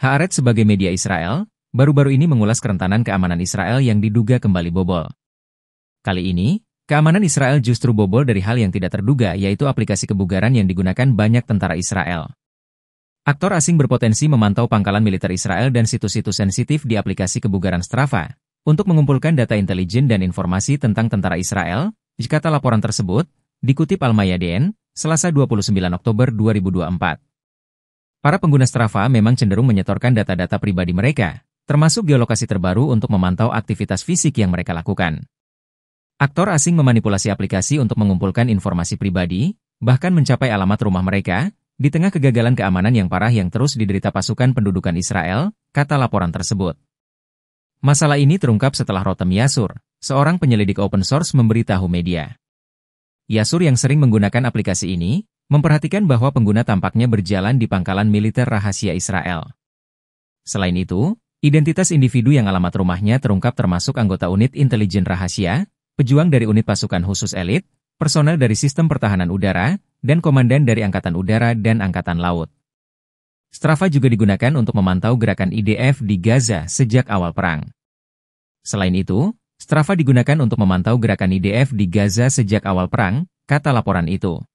Haaret sebagai media Israel, baru-baru ini mengulas kerentanan keamanan Israel yang diduga kembali bobol. Kali ini, keamanan Israel justru bobol dari hal yang tidak terduga yaitu aplikasi kebugaran yang digunakan banyak tentara Israel. Aktor asing berpotensi memantau pangkalan militer Israel dan situs-situs sensitif di aplikasi kebugaran Strava untuk mengumpulkan data intelijen dan informasi tentang tentara Israel, jika laporan tersebut, dikutip Al-Mayadeen, Selasa 29 Oktober 2024. Para pengguna Strava memang cenderung menyetorkan data-data pribadi mereka, termasuk geolokasi terbaru untuk memantau aktivitas fisik yang mereka lakukan. Aktor asing memanipulasi aplikasi untuk mengumpulkan informasi pribadi, bahkan mencapai alamat rumah mereka, di tengah kegagalan keamanan yang parah yang terus diderita pasukan pendudukan Israel, kata laporan tersebut. Masalah ini terungkap setelah Rotem Yasur, seorang penyelidik open source memberitahu media. Yasur yang sering menggunakan aplikasi ini, Memperhatikan bahwa pengguna tampaknya berjalan di pangkalan militer rahasia Israel. Selain itu, identitas individu yang alamat rumahnya terungkap termasuk anggota unit intelijen rahasia, pejuang dari unit pasukan khusus elit, personel dari sistem pertahanan udara, dan komandan dari Angkatan Udara dan Angkatan Laut. Strava juga digunakan untuk memantau gerakan IDF di Gaza sejak awal perang. Selain itu, Strava digunakan untuk memantau gerakan IDF di Gaza sejak awal perang, kata laporan itu.